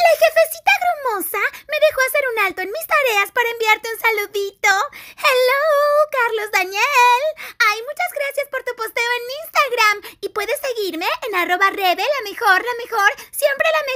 La jefecita grumosa me dejó hacer un alto en mis tareas para enviarte un saludito. Hello, Carlos Daniel. Ay, muchas gracias por tu posteo en Instagram. Y puedes seguirme en arroba rebe, la mejor, la mejor, siempre la mejor